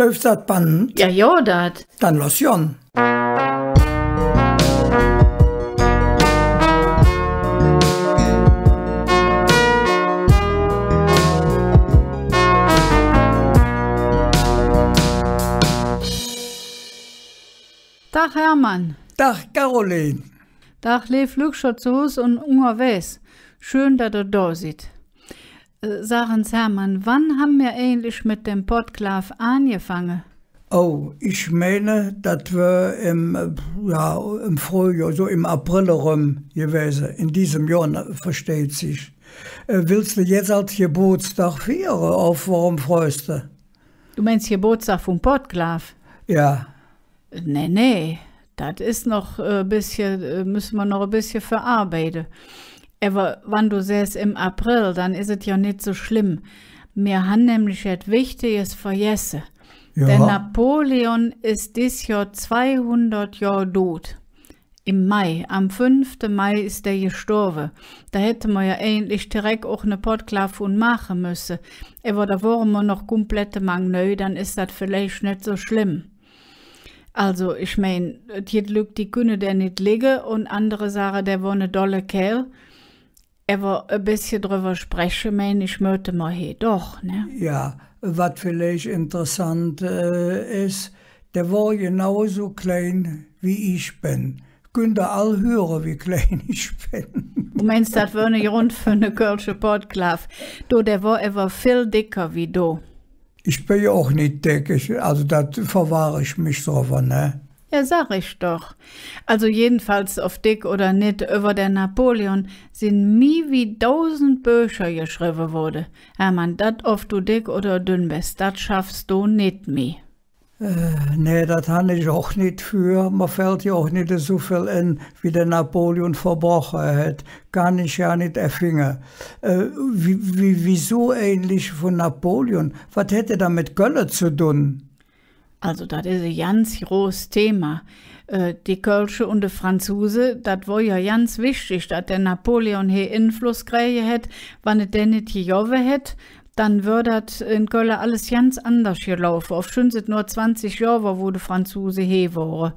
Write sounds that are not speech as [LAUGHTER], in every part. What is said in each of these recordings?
Läuft das band? Ja, ja, dat. Dann los Jon. Dach Hermann. Dach Caroline. Dach Lev Lükscher zu Hus und unterwegs. Schön, dass du da sitzt. Äh, Sagen Sie Hermann, wann haben wir eigentlich mit dem Podklav angefangen? Oh, ich meine, dass wir im, ja, im Frühjahr, so im April rum gewesen, in diesem Jahr, versteht sich. Äh, willst du jetzt als Geburtstag feiern, auf warum freust du? Du meinst Geburtstag vom Podklav? Ja. Nee, nee, das ist noch ein äh, bisschen, müssen wir noch ein bisschen verarbeiten aber wenn du sagst im April, dann ist es ja nicht so schlimm. Wir haben nämlich etwas Wichtiges vergessen. Ja. Der Napoleon ist dieses Jahr 200 Jahre tot. Im Mai, am 5. Mai ist er gestorben. Da hätte man ja eigentlich direkt auch eine Podklav machen müssen. Aber da waren wir noch komplett neu, dann ist das vielleicht nicht so schlimm. Also, ich meine, die gibt Leute, die können der nicht liegen und andere sagen, der war eine dolle Kerl aber ein bisschen darüber sprechen, meine ich, möchte man hier doch. Ne? Ja, was vielleicht interessant äh, ist, der war genauso klein wie ich bin. Könnt ihr alle hören, wie klein [LAUGHS] ich bin. Du meinst, das wäre nicht rund für eine Kölsche Portklav. Du, der war aber viel dicker wie du. Ich bin ja auch nicht dick, ich, also da verwahre ich mich drauf, ne? Ja, sag ich doch. Also jedenfalls auf dick oder nicht über der Napoleon sind mi wie tausend Bücher geschrieben wurde. Hermann, ja, dat ob du dick oder dünn bist, dat schaffst du nicht mi. Äh, nee, das han ich auch nicht für. Man fällt ja auch nicht so viel in, wie der Napoleon verbrochen hat. Kann ich ja nicht erfingen. Äh, wie, wie, wieso ähnlich von Napoleon? Was hätte da mit Gölle zu tun? Also das ist ein ganz großes Thema. Eh, die Kölsche und die Franzuse, das war ja ganz wichtig, dass der Napoleon hier Einfluss kriege hat. Wenn er den nicht gejoven hat, dann würde in Köln alles ganz anders gelaufen. Auf schön sind nur 20 Jahre, wo die Franzose hier waren.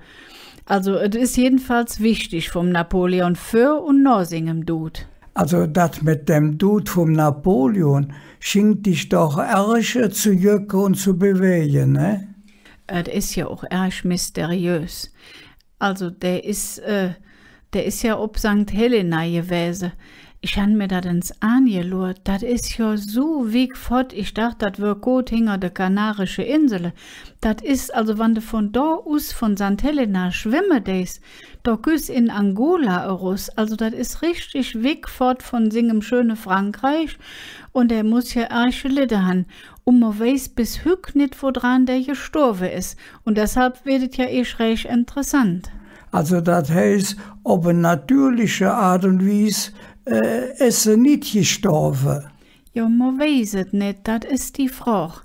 Also es ist jedenfalls wichtig vom Napoleon für und Norsingem Dud. Also das mit dem Dud vom Napoleon schinkt dich doch Ärsche zu jücken und zu bewegen, ne? Äh, der ist ja auch erst mysteriös. Also der ist, äh, der ist ja ob St. Helena gewesen. Ich han mir dat ins angelurt, dat is ja so weg fort, ich dacht, dat wär gut hinger de Kanarische Insel. Dat is also, wann de von da aus von St. Helena schwimme des, da güs in Angola Eros, also dat is richtig weg fort von singem schöne Frankreich und er muss ja arche Lide han. Und man weiß bis hück nit, wo dran der gestorben is. Und deshalb werdet ja eh recht interessant. Also das heißt, ob eine natürliche Art und Weise äh, es nicht gestorben. Ja, man weiß es nicht, das ist die Frage.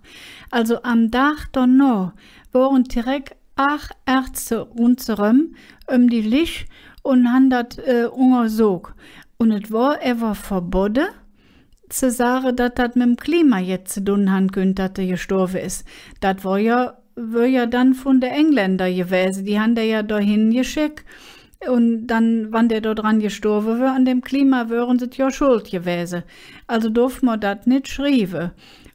Also am Tag danach waren direkt acht Ärzte rundherum um die Licht und haben das äh, untersucht. Und es war ever verboten, zu sagen, dass das mit dem Klima jetzt zu tun haben könnte, dass er gestorben ist. Das war ja, war ja dann von den Engländern gewesen. Die haben da ja dahin geschickt. Und dann, wann der dort dran gestorben wäre, an dem Klima wären sie ja schuld gewesen. Also durften wir das nicht schreiben.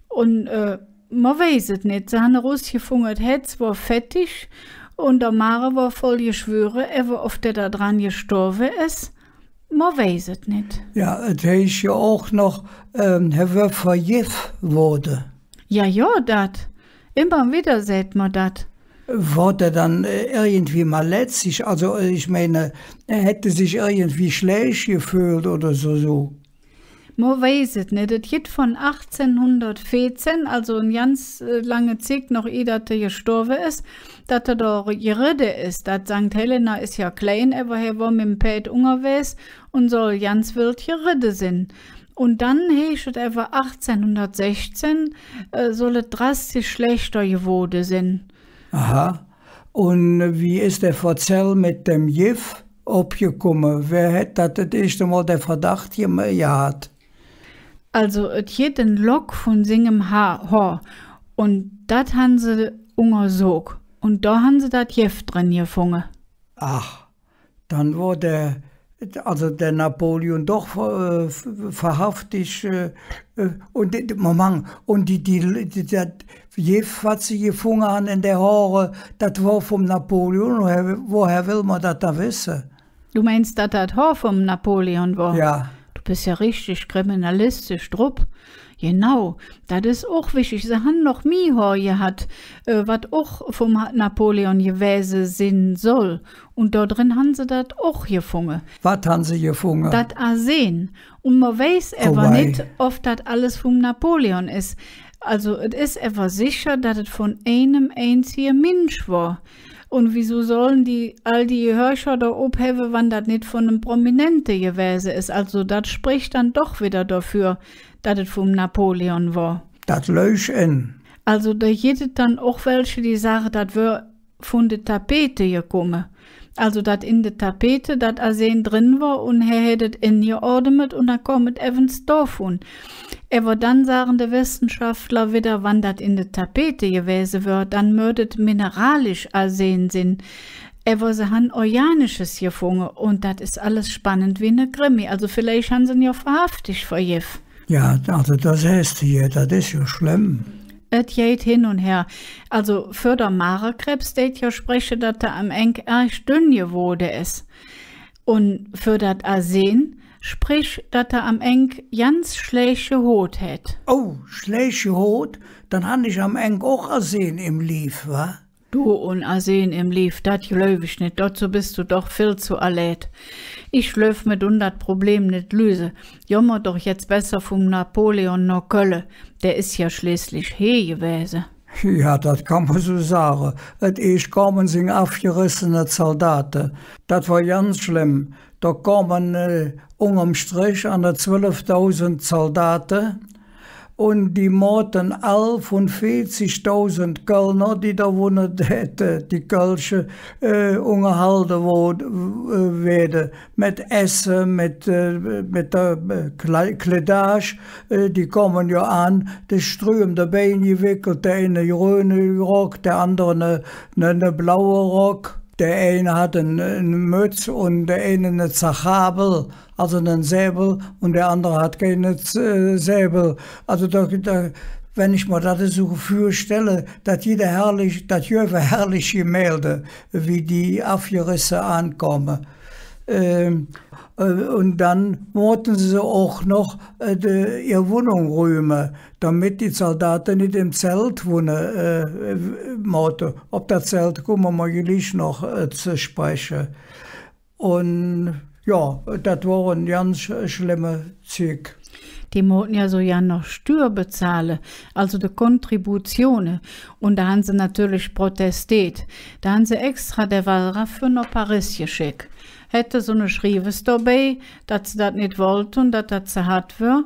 Und äh, man weiß es nicht. Sie haben rausgefunden, Hetz war fettig und der Mare war voll geschwüre, er war oft der da dran gestorben ist. Man weiß es nicht. Ja, der ist ja auch noch, ähm, er war vergift wurde. Ja, ja, das. Immer wieder sieht man das wurde dann äh, irgendwie mal letztlich. Also äh, ich meine, er hätte sich irgendwie schlecht gefühlt oder so. so. Man weiß es nicht. Das geht von 1814, also ein ganz äh, lange Zeit, noch ehe dass er gestorben ist, dass er da gerede ist. Das St. Helena ist ja klein, aber er war mit dem Pät unterwegs und soll ganz wild gerede sein. Und dann heißt es 1816, äh, soll es drastisch schlechter geworden sein. Aha. Und wie ist der Verzell mit dem Gift abgekommen? Wer hat das, das erste Mal den Verdacht gehabt? Also, es geht den Lock von seinem Haar. Und das haben sie untersucht. Und da haben sie das Gift drin gefunden. Ach, dann wurde also der Napoleon doch äh, verhaftet. Äh, und äh, Moment, und die, die, die, die, je was sie gefunden haben in der Haare, das war vom Napoleon. Woher will man das da wissen? Du meinst, dass das Haar vom Napoleon war? Ja. Du bist ja richtig kriminalistisch, Drupp. Genau, das ist auch wichtig. Sie haben noch Mihor gehabt, äh, was auch vom Napoleon gewesen sein soll. Und da drin haben sie das auch gefunden. Was haben sie gefunden? Das Arsen. Und man weiß aber nicht, ob das alles vom Napoleon ist. Also es ist etwa sicher, dass es von einem einzigen Mensch war. Und wieso sollen die all die Hörscher da abheben, wenn das nicht von einem Prominente gewesen ist? Also das spricht dann doch wieder dafür, dass es vom Napoleon war. Das Löschen. Also da gibt es dann auch welche, die sagen, das wäre von der Tapete gekommen. Also dat in de Tapete, dat Arsen drin war und er hättet in ihr ordemet und dann kommet evens dorfun. Aber dann sagen de Wissenschaftler wieder, wann dat in de Tapete gewesen wird, dann mördet mineralisch Arsen sinn. Aber sie haben Organisches gefunden und das ist alles spannend wie eine Krimi. Also vielleicht haben sie ihn ja verhaftet vor Jeff. Ja, also das heißt hier, das ist ja schlimm. Et geht hin und her. Also für der Marekrebs, det ja spreche, dass da am eng erst dünne wurde es. Und für dat Arsen, sprich, dass er am Eng ganz schlechte Hot hat. Oh, schlechte Hot? Dann han ich am Eng auch Arsen im Lief, wa? Du unersehen im Lief, dat löw ich nicht, dazu bist du doch viel zu erlädt. Ich löw mit hundert Problem nicht löse, jommer doch jetzt besser vom Napoleon no Kölle, der ist ja schließlich he gewesen. Ja, das kann man so sagen. Et ich kommen sind abgerissene Soldaten. Das war ganz schlimm. Da kommen äh, unterm Strich an der 12.000 Soldaten und die Morten all von 40.000 Kölner, die da wohnen hätten, die Kölsche äh, unterhalten äh, werden, mit Essen, mit, äh, mit der Kleidage, äh, äh, die kommen ja an, die strömen der Bein gewickelt, der eine grüne Rock, der andere eine, eine, eine blaue Rock der eine hat eine Mütz und der eine eine Zachabel, also einen Säbel, und der andere hat keine äh, Säbel. Also da, da wenn ich mir das so vorstelle, dass jeder herrlich, dass jeder herrliche Gemälde, wie die Afgerisse ankommen. Ähm, äh, und dann wollten sie auch noch äh, die, ihre Wohnung räumen, damit die Soldaten nicht im Zelt wohnen äh, mochten. Ob das Zelt kommen wir gleich noch äh, zu sprechen. Und ja, das war ein ganz schlimmer Zug. Die mussten ja so ja noch Steuer bezahlen, also die Kontributionen. Und da haben sie natürlich protestiert. Da haben sie extra der Walraff für nach Paris geschickt hätte so eine Schriebes dabei, dass sie das nicht wollten, dass das zu hart war.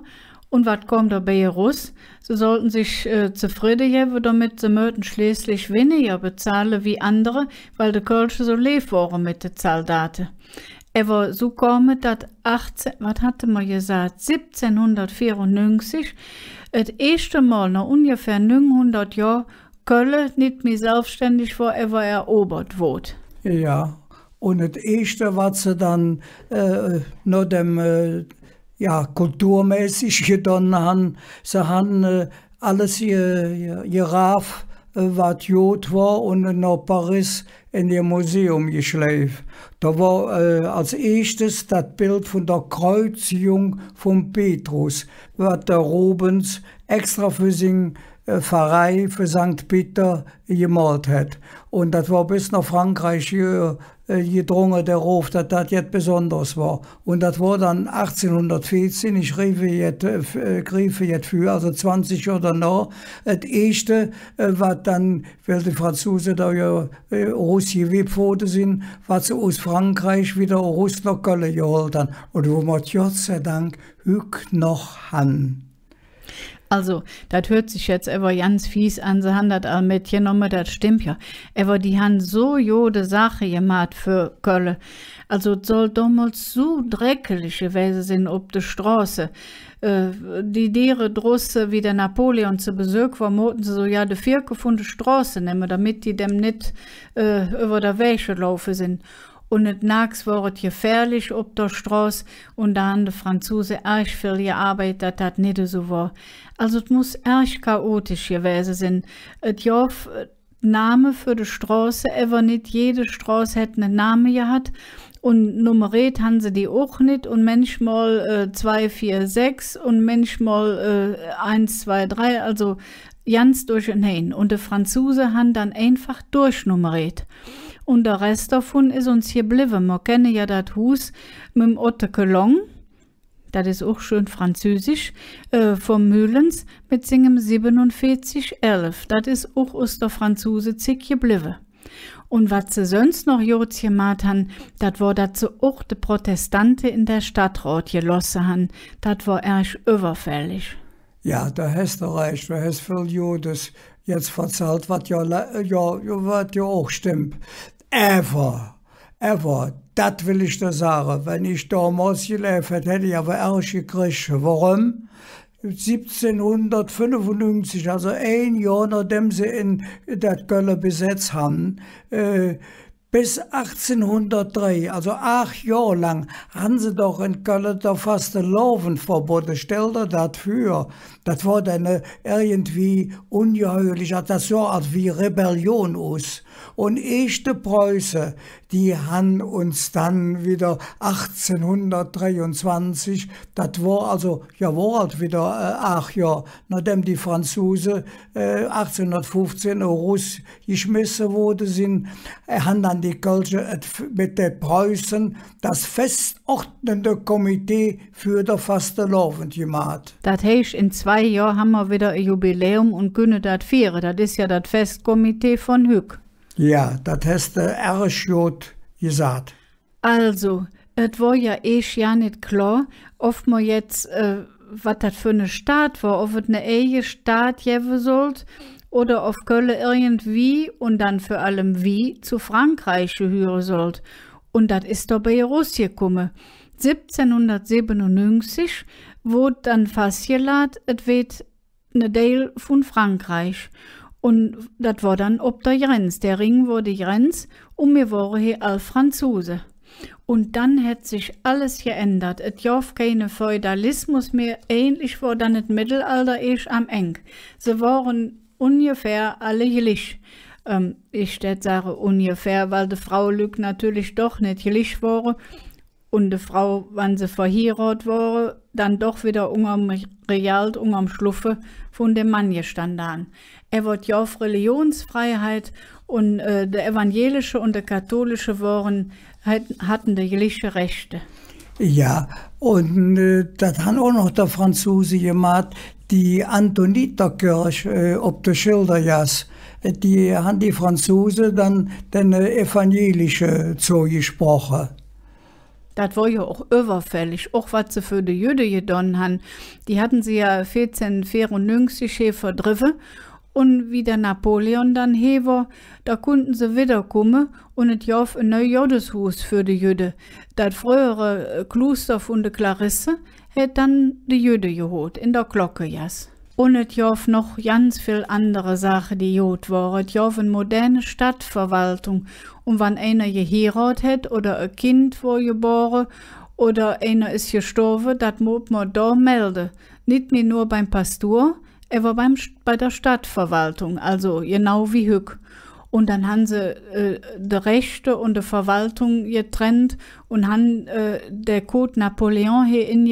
Und was kommt dabei raus? Sie sollten sich äh, zufrieden geben, damit sie möchten schließlich weniger bezahlen wie andere, weil die Kölsche so leef waren mit den Soldaten. Aber so kam es, dass 18, was hatte man gesagt, 1794, das erste Mal nach ungefähr 900 Jahren Köln nicht mehr selbstständig war, aber erobert wurde. Ja, und das erste, was sie dann äh, noch dem äh, ja, kulturmäßig getan haben, sie haben äh, alles geraf, äh, was Jod war, und nach Paris in ihr Museum geschleift. Da war äh, als erstes das Bild von der Kreuzigung von Petrus, was der Rubens extra für sein äh, Pfarrei für St. Peter gemalt hat. Und das war bis nach Frankreich äh, gedrungen, der Ruf, dass das jetzt besonders war. Und das war dann 1814, ich riefe jetzt, griefe äh, jetzt für, also 20 oder noch, das erste, was dann, weil die Franzosen da ja rausgewebt worden sind, was sie aus Frankreich wieder raus nach Köln geholt haben. Und wo man Gott sei Dank hüg noch han. Also, das hört sich jetzt aber ganz fies an, sie haben das all mitgenommen, das stimmt ja. Aber die haben so jode Sache gemacht für Köln. Also, es soll damals so dreckig gewesen sein auf der Straße. Äh, die Dere Drusse, wie der Napoleon zu Besuch war, mochten sie so, ja, die vier gefunden Straße nehmen, damit die dem nicht äh, über der Wäsche laufen sind und et nachts wurd gefährlich ob der Straße und dann de Franzose erst viel gearbeitet hat, nicht so war. Also es muss erst chaotisch gewesen sein. Et jof Name für die Straße, ever nicht jede Straße hat einen Namen gehabt und nummeriert haben sie die auch nicht und manchmal 2, 4, 6 und manchmal 1, 2, 3, also ganz durch und hin. Und die Franzosen haben dann einfach durchnummeriert und der Rest davon ist uns hier geblieben. Wir kennen ja das Hus mit dem Otto Cologne. das ist auch schön französisch, äh, vom Mühlens mit singem 4711. Das ist auch aus der Franzose zick geblieben. Und was sie sonst noch Jods gemacht haben, das war dazu auch die Protestanten in der Stadtrat gelassen haben. Das war erst überfällig. Ja, da hast du recht, da hast viel Jodes jetzt verzahlt, was ja, ja, ja, was ja auch stimmt ever, ever. Das will ich dir sagen. Wenn ich damals gelebt hätte, hätte ich aber erst gekriegt. Warum? 1795, also ein Jahr nachdem sie in der Köln besetzt haben, äh, bis 1803, also acht Jahre lang, haben sie doch in Köln da fast ein Lauvenverbot. Stell dir das vor. Das war dann irgendwie ungeheuerlich, das sah aus wie Rebellion aus. Und echte Preuße, die han uns dann wieder 1823, das war also, ja, war halt wieder äh, acht Jahre, nachdem die Franzosen äh, 1815 in Russ geschmissen wurden, sind, äh, haben dann die Kölsche äh, mit den Preußen das festordnende Komitee für der Fastelovend gemacht. Das heißt, in zwei Jahren haben wir wieder ein Jubiläum und können das feiern. Das ist ja das Festkomitee von Hück. Ja, das hast du erst gut gesagt. Also, es war ja eh ja nicht klar, ob man jetzt, äh, was das für eine Staat war, ob es eine eigene Staat geben sollte oder ob Köln irgendwie und dann vor allem wie zu Frankreich gehören sollte. Und das ist doch bei dabei gekommen. 1797 wurde dann festgelegt, es wird eine Teil von Frankreich. Und das war dann ob der Grenz. Der Ring wurde Grenz und wir waren hier alle Franzose. Und dann hat sich alles geändert. Es gab keinen Feudalismus mehr. Ähnlich war dann das Mittelalter ich am Eng. Sie waren ungefähr alle gleich. Ähm, ich sage ungefähr, weil die Frau Lück natürlich doch nicht gleich war und die Frau, wenn sie verheiratet war, dann doch wieder unterm Realt, unterm Schluffe von dem Mann gestanden haben. Er wird ja auf Religionsfreiheit und äh, der evangelische und der katholische waren, hatten die gleiche Rechte. Ja, und äh, das hat auch noch der Franzose gemacht, die Antoniterkirche äh, ob der Schilderjas. Die haben die Franzosen dann den äh, evangelische zugesprochen. Das war ja auch überfällig, auch was sie für die Jüde gedonnen haben. Die hatten sie ja 1494 hier verdriffen und wie der Napoleon dann heber, da konnten sie wiederkommen und es joff ein neues Jodeshus für die Jüde. Das frühere Kloster von der Clarisse hat dann die Jüde geholt, in der Glocke jas. Und Unnetjow noch ganz viel andere Sachen, die jod waren. Es eine moderne Stadtverwaltung. Und wenn einer geheiratet hat oder ein Kind wo geboren oder einer ist gestorben, das muss man da melden. Nicht mehr nur beim Pastor, aber beim, bei der Stadtverwaltung, also genau wie Hück. Und dann haben sie äh, die Rechte und die Verwaltung getrennt und haben äh, der Code Napoleon hier in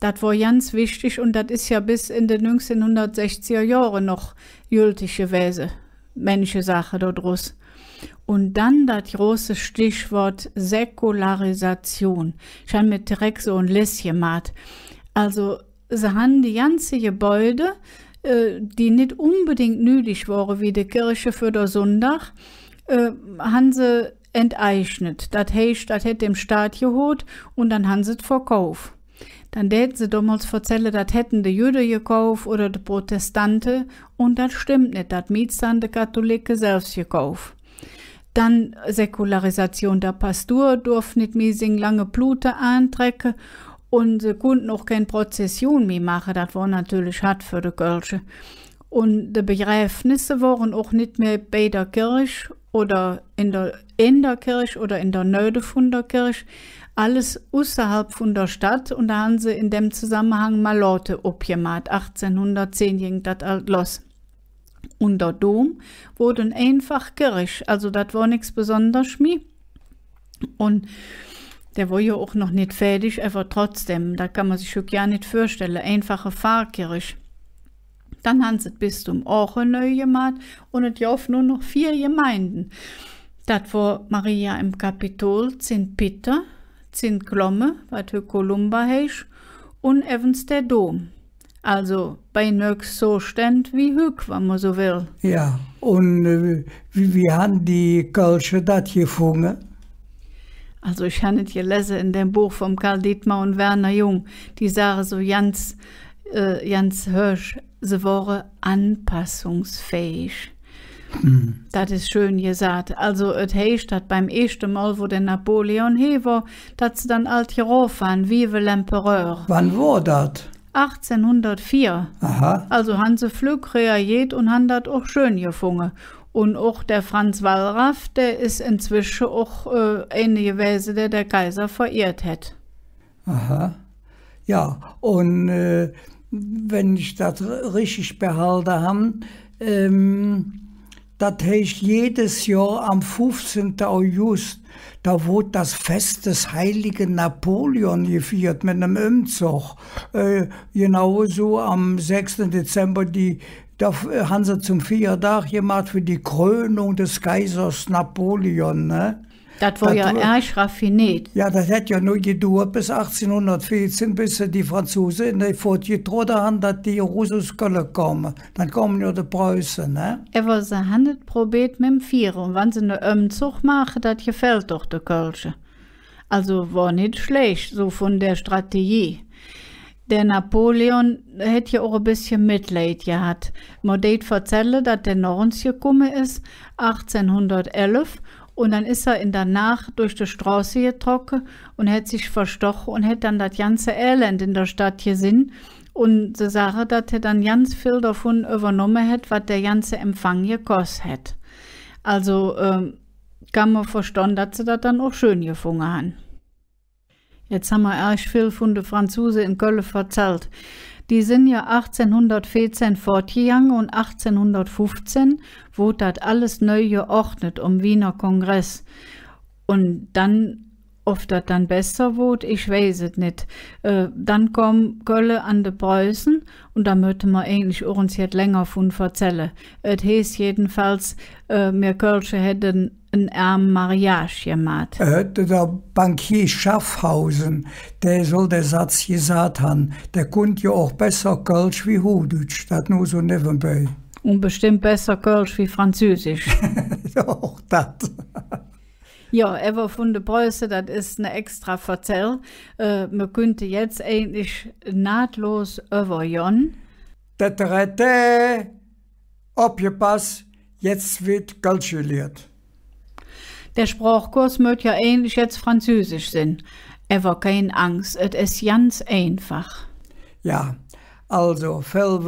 das war ganz wichtig und das ist ja bis in den 1960er Jahren noch gültig gewesen. Menschliche Sache dort raus. Und dann das große Stichwort Säkularisation. Ich habe mit direkt so ein List gemacht. Also, sie haben die ganze Gebäude, äh, die nicht unbedingt nötig waren, wie die Kirche für den Sonntag, äh, haben sie enteignet. Das heißt, das hätte dem Staat geholt und dann haben sie es verkauft dann dat sie damals verzelle, dat hätten die Jüde gekauft oder die Protestanten und das stimmt nicht, dat mietst dann die Katholiken selbst gekauft. Dann Säkularisation der Pastur durfte nicht mehr sing lange Blute antrecken und sie konnten auch keine Prozession mehr machen, das war natürlich hart für die Kirche. Und die Begräbnisse waren auch nicht mehr bei der Kirche oder in der, in der Kirche oder in der Nöde von der Kirche, alles außerhalb von der Stadt und da haben sie in dem Zusammenhang Malote abgemacht. 1810 ging das alt los. Und der Dom wurde einfach Gericht, also das war nichts besonders schmi. Und der war ja auch noch nicht fertig, aber trotzdem, da kann man sich ja nicht vorstellen, einfache Fahrgericht. Dann haben sie das Bistum auch neu gemacht und es gab nur noch vier Gemeinden. Das war Maria im Kapitol, St. Peter, sind Klomme, wat Kolumba heisch, und Evans der Dom. Also bei nix so stand wie hüg, wenn man so will. Ja, und äh, wie, wie haben die Kölsche das gefunden? Also ich habe es gelesen in dem Buch von Karl Dietmar und Werner Jung. Die sagen so ganz, äh, ganz Hirsch, sie waren anpassungsfähig. Mm. Hm. Das ist schön gesagt. Also, es heißt, dass beim ersten Mal, wo der Napoleon he war, dass sie dann alt gerufen waren, Vive l'Empereur. Wann war das? 1804. Aha. Also haben sie flug reagiert und haben das auch schön gefunden. Und auch der Franz Wallraff, der ist inzwischen auch äh, eine gewesen, der der Kaiser verehrt hat. Aha. Ja, und äh, wenn ich das richtig behalte haben, ähm, das heißt, jedes Jahr am 15. August, da wurde das Fest des heiligen Napoleon gefeiert mit einem Umzug. Äh, genauso am 6. Dezember die da äh, haben sie zum Feiertag gemacht für die Krönung des Kaisers Napoleon. Ne? Das war ja erst raffiniert. Ja, das hat ja nur gedauert bis 1814, bis die Franzosen in der fortgetreten haben, dass die Russen können kommen. Dann kommen ja die Preußen, ne? Aber sie haben es probiert mit dem Vier. Und wenn sie einen Zug machen, das gefällt doch der Kölsche. Also war nicht schlecht, so von der Strategie der Napoleon hätte ja auch ein bisschen Mitleid gehabt. Man erzählt, dass der nach gekommen ist, 1811, und dann ist er in der Nacht durch die Straße getrocknet und hat sich verstochen und hat dann das ganze Elend in der Stadt gesehen. Und sie sagen, dass er dann ganz viel davon übernommen hat, was der ganze Empfang gekostet hat. Also äh, kann man verstehen, dass sie das dann auch schön gefunden haben. Jetzt haben wir erst viel von den Franzosen in Köln verzählt. Die sind ja 1814 fortgegangen und 1815 wurde das alles neu geordnet um Wiener Kongress. Und dann, ob das dann besser wurde, ich weiß es nicht. Äh, dann kam Gölle an die Preußen und da möchte man eigentlich uns jetzt länger von erzählen. Es hieß jedenfalls, äh, wir Kölsche hätten ein Mariage gemacht? Äh, der Bankier Schaffhausen, der soll der Satz gesagt haben, der konnte ja auch besser Kölsch wie Hudutsch, das nur so nebenbei. Und bestimmt besser Kölsch wie Französisch. [LAUGHS] auch das. Ja, Eva von der Preuße, das ist eine extra Verzell. Äh, man könnte jetzt eigentlich nahtlos überjagen. überjon. Tetrete, obgepasst, jetzt wird Kölsch gelehrt. Der Sprachkurs wird ja ähnlich jetzt Französisch sein. Aber keine Angst, es ist ganz einfach. Ja, also viel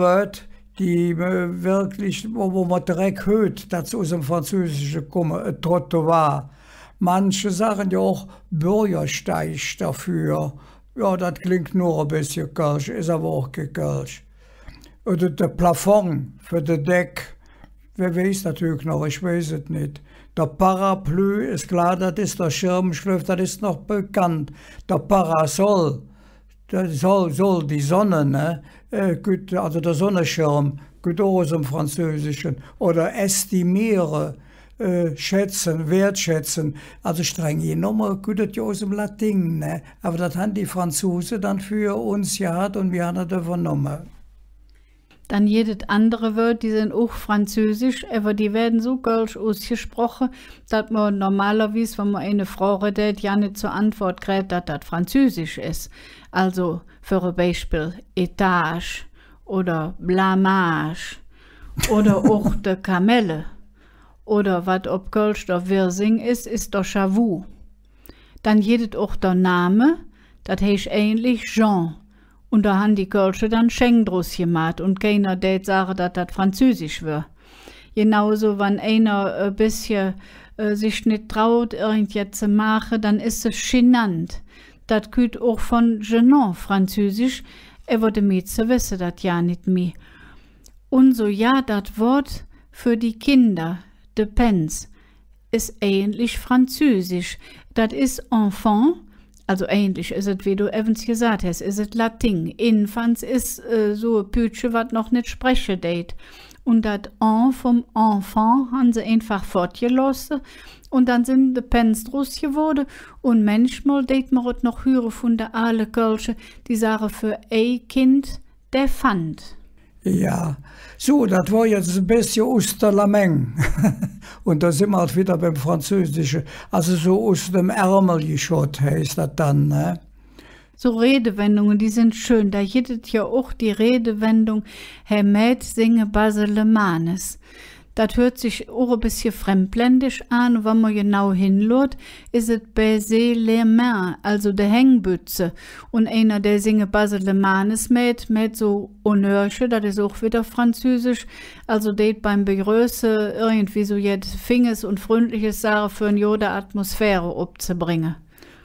die äh, wirklich, wo, wo man direkt hört, dass aus dem Französischen kommen, äh, Trottoir. Manche sagen ja auch Bürgersteig dafür. Ja, das klingt nur ein bisschen Kölsch, ist aber auch kein gekölsch. Oder der Plafond für den Deck Wer weiß natürlich noch? Ich weiß es nicht. Der Parapluie ist klar, das ist der Schirmschliff, das ist noch bekannt. Der Parasol, der soll, soll die Sonne, ne? Äh, also der Sonnenschirm, gut aus im Französischen. Oder estimiere, äh, schätzen, wertschätzen. Also streng genommen gut das ja aus dem Latein, ne? Aber das haben die Franzosen dann für uns gehabt und wir haben das übernommen dann jedes andere Wort, die sind auch französisch, aber die werden so kölsch ausgesprochen, dass man normalerweise, wenn man eine Frau redet, ja nicht zur Antwort kriegt, dass das französisch ist. Also für ein Beispiel Etage oder Blamage oder [LAUGHS] auch der Kamelle oder was ob Kölsch der Wirsing ist, ist der Chavou. Dann jedet auch der Name, das heißt ähnlich Jean und da han die Kölsche dann Scheng drus gemacht und keiner det sagen, dass das Französisch wär. Genauso, wenn einer ein äh, bisschen äh, sich nicht traut, irgendetwas zu machen, dann ist es genannt. Das küht auch von genant Französisch, Er aber die Mädchen wissen das ja nicht mehr. Und so ja, das Wort für die Kinder, de Pens, ist ähnlich Französisch. Das ist Enfant also ähnlich ist es, wie du eben gesagt hast, ist es Latin. Infants ist äh, so Pütsche, was noch nicht spreche date. Und das En vom Enfant haben sie einfach fortgelassen. Und dann sind die Pens draus geworden. Und manchmal date man auch noch hören von der alle Kölsche, die sagen für ein Kind, der fand. Ja, so, das war jetzt ein bisschen aus der Lameng. [LAUGHS] Und da sind wir halt wieder beim Französischen. Also so aus dem Ärmel geschaut heißt das dann, ne? So Redewendungen, die sind schön. Da hittet ja auch die Redewendung, Herr Mäd singe Baselemanes. Das hört sich auch ein bisschen fremdländisch an, wenn man genau hinlört, ist es Baiser les mains, also der Hängbütze. Und einer, der singe Basel le Manes mit, mit so Onörche, das ist auch wieder französisch, also det beim Begröße irgendwie so jetzt Fingers und Freundliches Sache für eine jode Atmosphäre abzubringen.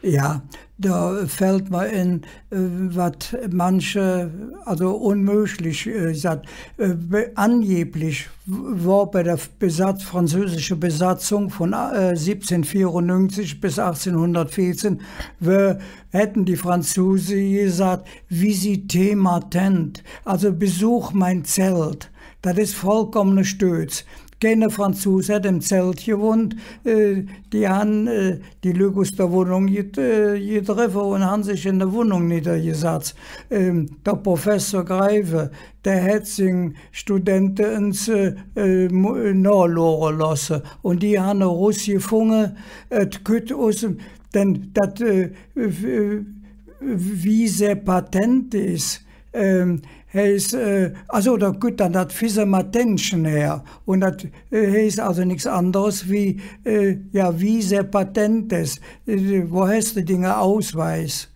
Ja, da fällt man in, äh, was manche, also unmöglich, äh, sagt, äh, angeblich war bei der Besatz, französischen Besatzung von 1794 bis 1814, wir, hätten die Franzosen gesagt, visite ma tent, also besuch mein Zelt. Das ist vollkommener Stütz keine Franzose hat im Zelt gewohnt, äh, die haben äh, die Lügus der Wohnung getroffen äh, und haben sich in der Wohnung niedergesetzt. Ähm, der Professor Greife, der hat sich Studenten ins Norlore lassen und die haben Russ gefunden, denn das, wie sehr Patent ist, ähm, ist, äh, also da, gut, dann hat Fisemer Tension her. Und das äh, ist also nichts anderes wie, äh, ja, wie sehr Patentes. Äh, wo hast du Dinge Ausweis?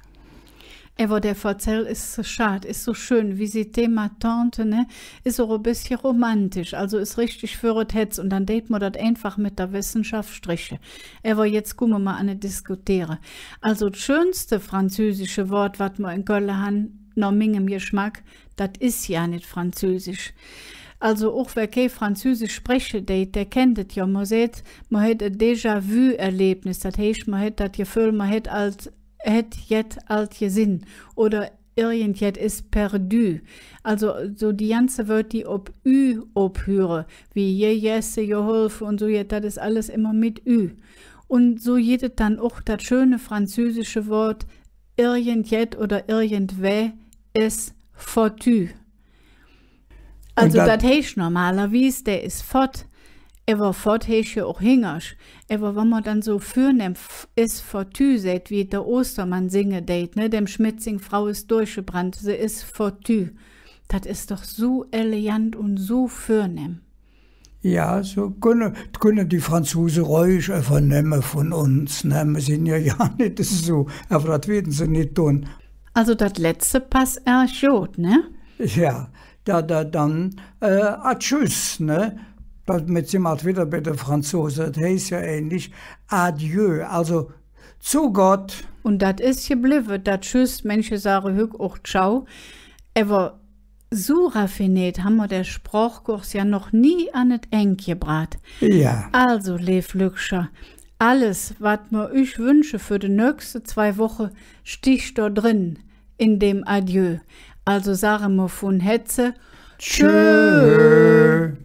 Aber der Verzell ist so schade, ist so schön, Visite sie Tante, ne? Ist auch ein bisschen romantisch, also ist richtig für das Herz und dann date man das einfach mit der Wissenschaft striche. Aber jetzt gucken wir mal an eine Diskutiere. Also das schönste französische Wort, was man in Köln haben, noch meinem Geschmack, das ist ja nicht Französisch. Also auch wer kein Französisch sprechen der, der kennt es ja. Man sieht, man hat ein Déjà-vu-Erlebnis. Das heißt, man hat das Gefühl, man hat als hat jetzt alt gesinn oder irgendjet ist perdu. Also so die ganze wird die ob ü obhöre, wie je jesse je geholfen und so das ist alles immer mit ü. Und so jedet dann auch das schöne französische Wort irgendjet oder irgendwä ist fortü. Also das heißt normalerweise, der ist fort. Ewer fort heich ja auch hingersch. Aber wenn man dann so fürnimmt, ist fortü seht, wie der Ostermann singe date, ne? Dem Schmitzing Frau ist durchgebrannt, sie ist fortü. Das ist doch so elegant und so fürnimmt. Ja, so können, können die Franzosen ruhig vernehmen von uns. Ne? Wir sind ja ja [LAUGHS] nicht so, aber das werden sie nicht tun. Also das letzte Pass erst ne? Ja, da, da, dann äh, a ah, tschüss, ne? Damit sind wir wieder bei den Franzosen, das heißt ja ähnlich. Adieu, also zu Gott. Und das ist geblieben, das tschüss, Menschen sagen Hück auch ciao. Aber so raffiniert haben wir der Sprachkurs ja noch nie an das Eng gebracht. Ja. Also, Lev Lükscher, alles, was mir ich wünsche für die nächste zwei Wochen, sticht da drin in dem Adieu. Also sagen wir von Hetze Tschö.